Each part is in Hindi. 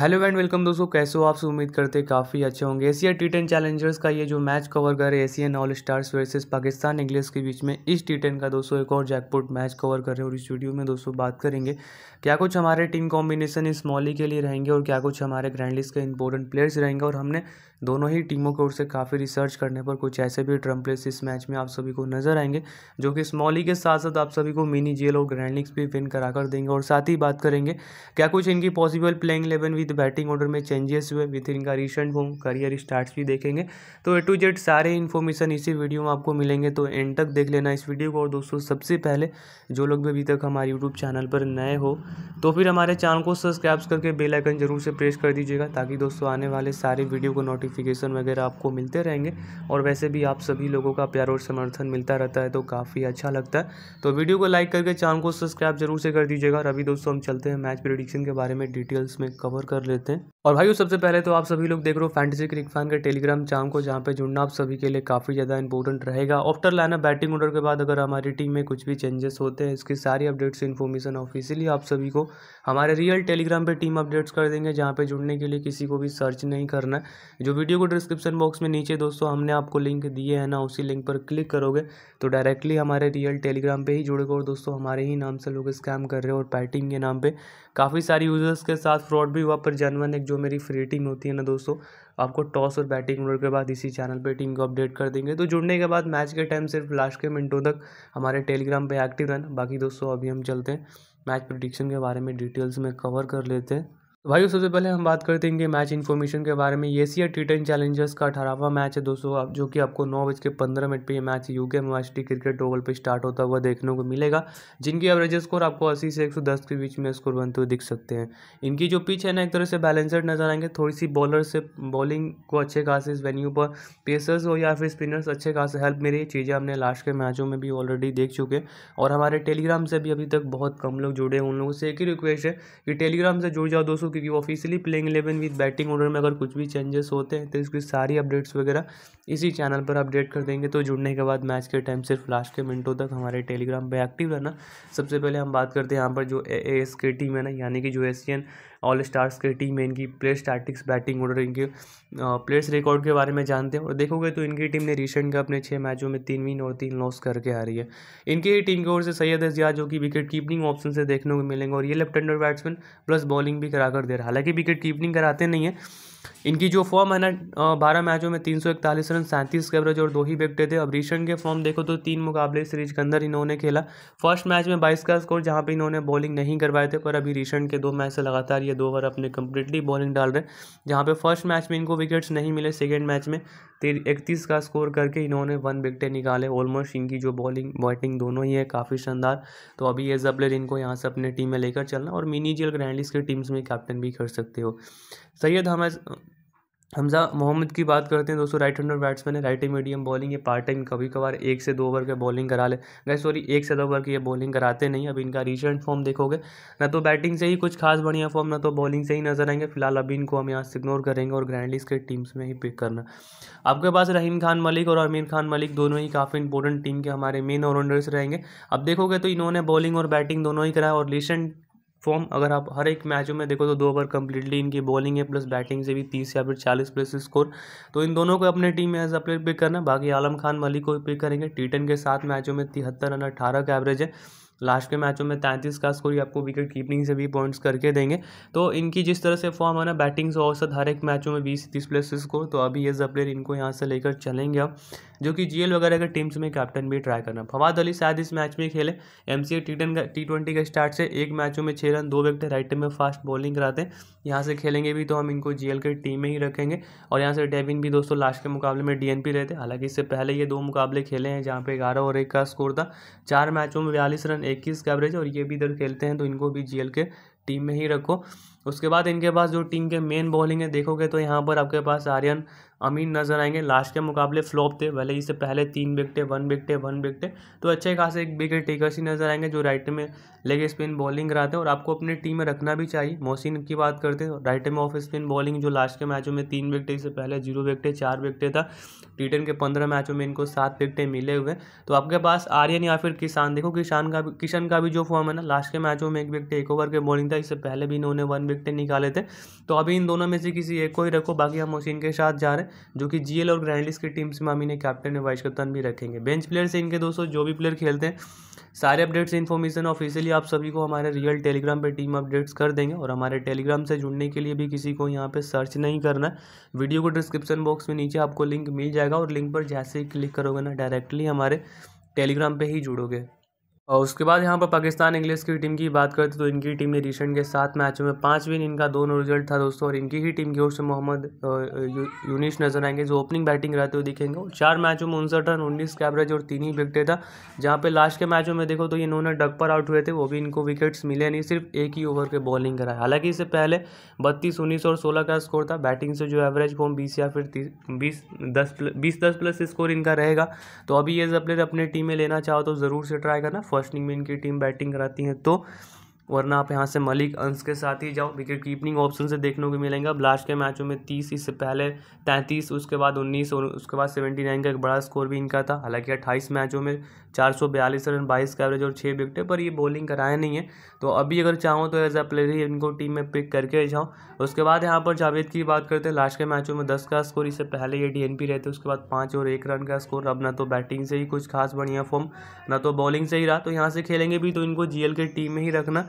हेलो एंड वेलकम दोस्तों कैसे हो आप उम्मीद करते काफ़ी अच्छे होंगे एशिया टी टेन चैलेंजर्स का ये जो मैच कवर कर रहे Asian all stars versus Pakistan English के बीच में इस टी टेन का दोस्तों एक और जैकपॉट मैच कवर कर रहे हैं और इस वीडियो में दोस्तों बात करेंगे क्या कुछ हमारे टीम कॉम्बिनेशन इस मॉली के लिए रहेंगे और क्या कुछ हमारे ग्रैंड लिस्ट के इंपॉर्टेंट प्लेयर्स रहेंगे और हमने दोनों ही टीमों की ओर से काफ़ी रिसर्च करने पर कुछ ऐसे भी ट्रम इस मैच में आप सभी को नजर आएंगे जो कि स्मॉली के साथ साथ आप सभी को मिनी जेल और ग्रैंड भी विन करा कर देंगे और साथ ही बात करेंगे क्या कुछ इनकी possible playing eleven with with batting order में चेंजेस हुए विद इनका रिसेंट फॉर्म करियर स्टार्ट भी देखेंगे तो ए टू जेड सारे इन्फॉर्मेशन इसी वीडियो में आपको मिलेंगे तो एंड तक देख लेना इस वीडियो को और दोस्तों सबसे पहले जो लोग भी अभी तक हमारे यूट्यूब चैनल पर नए हो तो फिर हमारे चैनल को सब्सक्राइब करके बेलाइकन जरूर से प्रेस कर दीजिएगा ताकि दोस्तों आने वाले सारे वीडियो को नोटिफिकेशन वगैरह आपको मिलते रहेंगे और वैसे भी आप सभी लोगों का प्यार और समर्थन मिलता रहता है तो काफ़ी अच्छा लगता है तो वीडियो को लाइक करके चैनल को सब्सक्राइब जरूर से कर दीजिएगा और अभी दोस्तों हम चलते हैं मैच प्रिडिक्शन के बारे में डिटेल्स में कवर कर कर लेते हैं और भाई सबसे पहले तो आप सभी लोग देख रहे हो फैंटेसी क्रिक फैन का टेलीग्राम चैनल को जहाँ पे जुड़ना आप सभी के लिए काफ़ी ज़्यादा इंपॉर्टेंट रहेगा ऑफ्टर लाना बैटिंग ऑर्डर के बाद अगर हमारी टीम में कुछ भी चेंजेस होते हैं इसकी सारी अपडेट्स इन्फॉर्मेशन ऑफिशियली आप सभी को हमारे रियल टेलीग्राम पर टीम अपडेट्स कर देंगे जहाँ पर जुड़ने के लिए किसी को भी सर्च नहीं करना है जो वीडियो को डिस्क्रिप्शन बॉक्स में नीचे दोस्तों हमने आपको लिंक दिए हैं ना उसी लिंक पर क्लिक करोगे तो डायरेक्टली हमारे रियल टेलीग्राम पर ही जुड़ेगा और दोस्तों हमारे ही नाम से लोग स्कैम कर रहे हैं और पैटिंग के नाम पर काफ़ी सारे यूजर्स के साथ फ्रॉड भी हुआ पर जनवन एक जो मेरी फ्री टीम होती है ना दोस्तों आपको टॉस और बैटिंग ऑर्डर के बाद इसी चैनल पे टीम को अपडेट कर देंगे तो जुड़ने के बाद मैच के टाइम सिर्फ लास्ट के मिनटों तक हमारे टेलीग्राम पे एक्टिव रहना बाकी दोस्तों अभी हम चलते हैं मैच प्रडिक्शन के बारे में डिटेल्स में कवर कर लेते हैं भाई सबसे पहले हम बात करते हैं इनके मैच इन्फॉर्मेशन के बारे में एशिया टी टेन चैलेंजर्स का अठारहवा मैच है दोस्तों आप जो कि आपको नौ बज के पंद्रह मिनट पर यह match UK University Cricket Oval पर स्टार्ट होता हुआ देखने को मिलेगा जिनकी एवरेज स्कोर आपको अस्सी से एक सौ दस के बीच में स्कोर बनते हुए दिख सकते हैं इनकी जो पिच है ना एक तरह से बैलेंसड नजर आएंगे थोड़ी सी बॉलर से बॉलिंग को अच्छे खासे इस वेन्यू पर पेसर्स हो या फिर स्पिनर्स अच्छे खासे हेल्प मिली चीज़ें हमने लास्ट के मैचों में भी ऑलरेडी देख चुके हैं और हमारे टेलीग्राम से भी अभी तक बहुत कम लोग जुड़े हैं उन लोगों से एक ही रिक्वेस्ट है कि टेलीग्राम से जुड़ जाओ दोस्तों हो तो क्योंकि वो officially playing eleven with batting order में अगर कुछ भी चेंजेस होते हैं तो इसकी सारी अपडेट्स वगैरह इसी चैनल पर अपडेट कर देंगे तो जुड़ने के बाद मैच के टाइम सिर्फ लास्ट के मिनटों तक हमारे टेलीग्राम पर एक्टिव रहना सबसे पहले हम बात करते हैं यहाँ पर जो ए एस के टीम है ना यानी कि जो एशियन ऑल स्टार्स की टीम है इनकी प्लेयर स्टैटिक्स बैटिंग ऑर्डर इनके प्लेयर्स रिकॉर्ड के बारे में जानते हैं और देखोगे तो इनकी टीम ने रिसेंट का अपने छः मैचों में तीन विन और तीन लॉस करके आ रही है इनकी ही टीम की ओर से सैयद एजिया जो कि विकेट कीपिंग ऑप्शन से देखने को मिलेंगे और ये left hander batsman plus bowling भी करा कर दे रहा हालांकि विकेट कीपिंग कराते नहीं है इनकी जो फॉर्म है ना बारह मैचों में तीन सौ इकतालीस रन सैंतीस के एवरेज और दो ही विकटे थे अब रिशन के फॉर्म देखो तो तीन मुकाबले सीरीज के अंदर इन्होंने खेला फर्स्ट मैच में बाईस का स्कोर जहाँ पे इन्होंने बॉलिंग नहीं करवाए थे पर अभी रिशन के दो मैच से लगातार ये दो ओवर अपने कंप्लीटली बॉलिंग डाल रहे जहाँ पर फर्स्ट मैच में इनको विकेट्स नहीं मिले सेकेंड मैच में इकतीस का स्कोर करके इन्होंने वन विकटें निकाले ऑलमोस्ट इनकी जो बॉलिंग बॉटिंग दोनों ही है काफ़ी शानदार तो अभी ये जबलेर इनको यहाँ से अपने टीम में लेकर चलना और मिनी जेल ग्रैंडलिस के टीम्स में कैप्टन भी कर सकते हो सैयद हमद हमजा मोहम्मद की बात करते हैं दोस्तों राइट हंडर बैट्समैन है राइट मीडियम बॉलिंग ये पार्ट टाइम कभी कभार एक से दो ओवर के बॉलिंग करा ले गए सॉरी एक से दो ओवर की ये बॉलिंग कराते नहीं अब इनका रिसेंट फॉर्म देखोगे ना तो बैटिंग से ही कुछ खास बढ़िया फॉर्म ना तो बॉलिंग से ही नजर आएंगे फिलहाल अभी इनको हम यहाँ से इग्नोर करेंगे और ग्रैंडलीस के टीम्स में ही पिक करना आपके पास रहीम खान मलिक और आमिर खान मलिक दोनों ही काफ़ी इंपॉर्टेंट टीम के हमारे मेन ऑलराउंडर्स रहेंगे अब देखोगे तो इन्होंने बॉलिंग और बैटिंग दोनों ही कराया और रिसेंट फॉर्म अगर आप हर एक मैचों में देखो तो दो ओवर कंप्लीटली इनकी बॉलिंग है प्लस बैटिंग से भी तीस या फिर चालीस प्लस स्कोर तो इन दोनों को अपने टीम में एज अ प्लेयर पिक करना बाकी आलम खान मलिक को पिक करेंगे टी के सात मैचों में तिहत्तर रन अठारह का एवरेज है लास्ट के मैचों में तैंतीस का स्कोर आपको विकेट कीपिंग से भी पॉइंट्स करके देंगे तो इनकी जिस तरह से फॉर्म है ना बैटिंग से औसत हर एक मैचों में बीस तीस प्लस स्कोर तो अभी ये जब प्लेयर इनको यहाँ से लेकर चलेंगे अब जो कि जीएल वगैरह के टीम्स में कैप्टन भी ट्राई करना फवाद अली शायद इस मैच में खेले एम सी टी का टी ट्वेंटी के स्टार्ट से एक मैचों में छः रन दो विकेट राइट में फास्ट बॉलिंग कराते हैं यहाँ से खेलेंगे भी तो हम इनको जीएल के टीम में ही रखेंगे और यहाँ से डेविन भी दोस्तों लास्ट के मुकाबले में डीएनपी रहते हालांकि इससे पहले ये दो मुकाबले खेले हैं जहाँ पे ग्यारह और एक का स्कोर था चार मैचों में बयालीस रन इक्कीस का एवरेज और ये भी इधर खेलते हैं तो इनको भी जीएल के टीम में ही रखो उसके बाद इनके पास जो टीम के मेन बॉलिंग है देखोगे तो यहाँ पर आपके पास आर्यन अमीन नजर आएंगे लास्ट के मुकाबले फ्लॉप थे भले ही इससे पहले तीन विकटे वन विकटे वन विकटे तो अच्छे खासे एक विकेट टेकर्स ही नजर आएंगे जो राइट में लेग स्पिन बॉलिंग कराते हैं और आपको अपनी टीम में रखना भी चाहिए मोहसिन की बात करते हैं राइट में ऑफ स्पिन बॉलिंग जो लास्ट के मैचों में तीन विकटे इससे पहले जीरो विकटे चार विकटे था टी के पंद्रह मैचों में इनको सात विकटे मिले हुए तो आपके पास आर्यन या फिर किसान देखो किसान का भी किशन का भी जो फॉर्म है ना लास्ट के मैचों में एक विकटे एक ओवर के बॉलिंग था इससे पहले भी इन्होंने वन विकटे निकाले थे तो अभी इन दोनों में से किसी एक को ही रखो बाकी हम मोहसिन के साथ जा रहे हैं जो कि जीएल और ग्रैंडलिस की टीम से मामी ने कैप्टन या वाइस कप्तान भी रखेंगे बेंच प्लेयर इनके दोस्तों जो भी प्लेयर खेलते हैं सारे अपडेट्स इन्फॉर्मेशन ऑफिशियली आप सभी को हमारे रियल टेलीग्राम पे टीम अपडेट्स कर देंगे और हमारे टेलीग्राम से जुड़ने के लिए भी किसी को यहाँ पे सर्च नहीं करना वीडियो को डिस्क्रिप्शन बॉक्स में नीचे आपको लिंक मिल जाएगा और लिंक पर जैसे ही क्लिक करोगे ना डायरेक्टली हमारे टेलीग्राम पे ही जुड़ोगे और उसके बाद यहाँ पर पाकिस्तान इंग्लैंड की टीम की बात करते तो इनकी टीम ने रिसेंट के सात मैचों में पाँच विन इनका दोनों रिजल्ट था दोस्तों और इनकी ही टीम की ओर से मोहम्मद यूनिस नजर आएंगे जो ओपनिंग बैटिंग रहते हुए दिखेंगे और चार मैचों में उनसठ रन उन्नीस का एवरेज और तीन ही विकटे था जहाँ पे लास्ट के मैचों में देखो तो इन्होंने डग पर आउट हुए थे वो भी इनको विकेट्स मिले नहीं सिर्फ एक ही ओवर के बॉलिंग कराए हालांकि इससे पहले बत्तीस उन्नीस और सोलह का स्कोर था बैटिंग से जो एवरेज फॉर्म बीस या फिर बीस दस बीस दस प्लस स्कोर इनका रहेगा तो अभी ये जब प्लेयर अपने टीम में लेना चाहो तो ज़रूर से ट्राई करना फर्स्ट इनिंग में इनकी टीम बैटिंग कराती है तो वरना आप यहाँ से मलिक अंस के साथ ही जाओ विकेट कीपिंग ऑप्शन से देखने को मिलेंगे अब लास्ट के मैचों में तीस इससे पहले तैंतीस उसके बाद उन्नीस और उसके बाद सेवेंटी नाइन का एक बड़ा स्कोर भी इनका था हालांकि अट्ठाईस मैचों में चार सौ बयालीस रन बाईस का एवरेज और छः विकटें पर ये बॉलिंग कराया नहीं है तो अभी अगर चाहो तो एज अ प्लेयर ही इनको टीम में पिक करके जाओ उसके बाद यहाँ पर जावेद की बात करते हैं लास्ट के मैचों में दस का स्कोर इससे पहले ये डी रहते उसके बाद पाँच और एक रन का स्कोर अब ना तो बैटिंग से ही कुछ खास बढ़िया फॉर्म ना तो बॉलिंग से ही रहा तो यहाँ से खेलेंगे भी तो इनको एल के टीम में ही रखना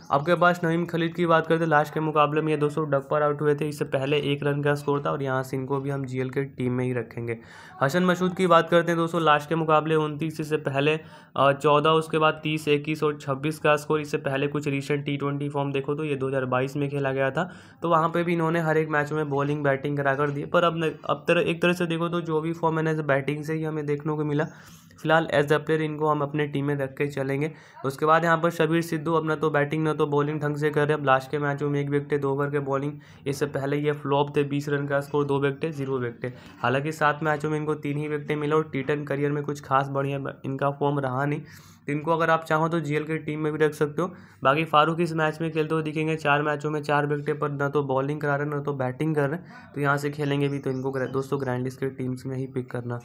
आपके पास नईम खलीद की बात करते तो लास्ट के मुकाबले में ये दोस्तों डक पर आउट हुए थे इससे पहले एक रन का स्कोर था और यहाँ से इनको भी हम जीएल के टीम में ही रखेंगे हसन मसूद की बात करते हैं दोस्तों लास्ट के मुकाबले उनतीस इससे पहले चौदह उसके बाद तीस इक्कीस और छब्बीस का स्कोर इससे पहले कुछ रिसेंट टी ट्वेंटी फॉर्म देखो तो ये दो में खेला गया था तो वहाँ पर भी इन्होंने हर एक मैच में बॉलिंग बैटिंग करा कर दी पर अब अब तरह एक तरह से देखो तो जो भी फॉर्म है बैटिंग से ही हमें देखने को मिला फिलहाल एज अ प्लेयर इनको हम अपने टीम में रख के चलेंगे उसके बाद यहाँ पर शबीर सिद्धू अपना तो बैटिंग ना तो तो बॉलिंग ढंग से कर रहे हैं लास्ट के मैचों में एक विकटे दो ओवर के बॉलिंग इससे पहले ये फ्लॉप थे बीस रन का स्कोर दो विकटे जीरो विकटे हालांकि सात मैचों में इनको तीन ही विकटे मिले और टी टेन करियर में कुछ खास बढ़िया इनका फॉर्म रहा नहीं इनको अगर आप चाहो तो जीएल की टीम में भी रख सकते हो बाकी फारूक इस मैच में खेलते हुए दिखेंगे चार मैचों में चार विकटे पर ना तो बॉलिंग करा रहे हैं ना तो बैटिंग कर रहे हैं तो यहाँ से खेलेंगे भी तो इनको दोस्तों ग्रैंड के टीम्स में ही पिक करना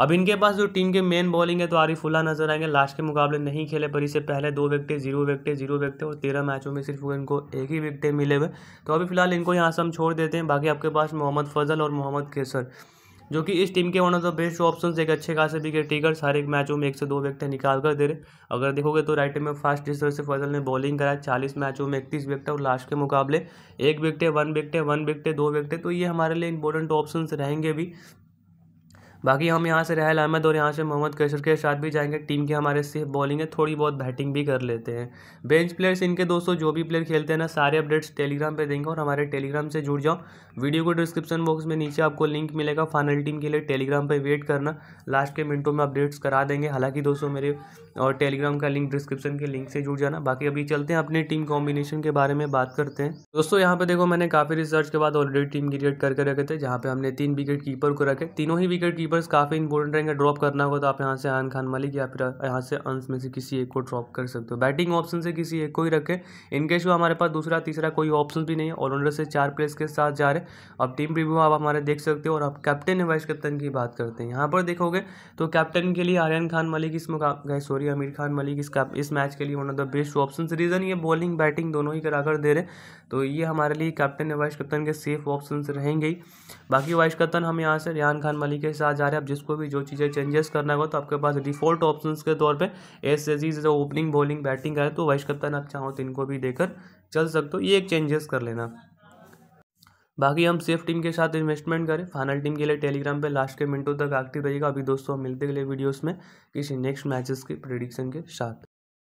अब इनके पास जो टीम के मेन बॉलिंग है तो आरिफुल्ला नजर आएंगे लास्ट के मुकाबले नहीं खेले पर इससे पहले दो विकटे जीरो विकटे जीरो विकटे और तेरह मैचों में सिर्फ इनको एक ही विकटे मिले हुए तो अभी फिलहाल इनको यहाँ से हम छोड़ देते हैं बाकी आपके पास मोहम्मद फजल और मोहम्मद केसर जो कि इस टीम के one of the best option एक अच्छे खासे विकेट हर सारे मैचों में एक से दो विकटे निकाल कर दे रहे अगर देखोगे तो राइट में फास्ट जिस तरह से फजल ने बॉलिंग कराया चालीस मैचों में इकतीस विकटे और लास्ट के मुकाबले एक विकटे वन विकटे वन विकटे दो विकटे तो ये हमारे लिए इंपॉर्टेंट ऑप्शन रहेंगे भी बाकी हम यहाँ से रहल अहमद और यहाँ से मोहम्मद कैशर के साथ भी जाएंगे टीम के हमारे सिर्फ बॉलिंग है थोड़ी बहुत बैटिंग भी कर लेते हैं बेंच प्लेयर्स इनके दोस्तों जो भी प्लेयर खेलते हैं ना सारे अपडेट्स टेलीग्राम पे देंगे और हमारे टेलीग्राम से जुड़ जाओ वीडियो को डिस्क्रिप्शन बॉक्स में नीचे आपको लिंक मिलेगा फाइनल टीम के लिए टेलीग्राम पर वेट करना लास्ट के मिनटों में अपडेट्स करा देंगे हालाँकि दोस्तों मेरे और टेलीग्राम का लिंक डिस्क्रिप्शन के लिंक से जुड़ जाना बाकी अभी चलते हैं अपने टीम कॉम्बिनेशन के बारे में बात करते हैं दोस्तों यहाँ पर देखो मैंने काफ़ी रिसर्च के बाद ऑलरेडी टीम क्रिएट करके रखे थे जहाँ पर हमने तीन विकेट कीपर को रखे तीनों ही विकेट कीपर्स काफ़ी इंपॉर्टेंट रहेंगे ड्रॉप करना होगा तो आप यहाँ से आयन खान मलिक या फिर यहाँ से अंश में से किसी एक को ड्रॉप कर सकते हो बैटिंग ऑप्शन से किसी एक को ही रखें इनकेश वो हमारे पास दूसरा तीसरा कोई ऑप्शन भी नहीं है ऑलराउंडर से चार प्लेयर्स के साथ जा रहे अब टीम रिव्यू आप हमारे देख सकते हो और आप कैप्टन या वाइस कैप्टन की बात करते हैं यहाँ पर देखोगे तो कैप्टन के लिए आर्यन खान मलिक इस मुका सॉरी आमिर खान मलिक इस इस मैच के लिए one of the best option reason ये बॉलिंग बैटिंग दोनों ही करा दे रहे तो ये हमारे लिए कैप्टन या वाइस कैप्टन के सेफ ऑप्शन रहेंगे ही बाकी वाइस कैप्टन हम यहाँ से रियान खान मलिक के साथ जा रहा है आप जिसको भी जो चीज़ें चेंजेस करना होगा तो आपके पास डिफॉल्ट ऑप्शन के तौर पर एस एजीज जो ओपनिंग बॉलिंग बैटिंग करें तो वाइस कप्तान आप चाहो तो इनको भी देकर चल सकते हो ये एक चेंजेस कर लेना बाकी हम सेफ टीम के साथ इन्वेस्टमेंट करें फाइनल टीम के लिए टेलीग्राम पे लास्ट के मिनटों तक एक्टिव रहिएगा अभी दोस्तों मिलते के लिए वीडियोस में किसी नेक्स्ट मैचेस के प्रिडिक्शन के साथ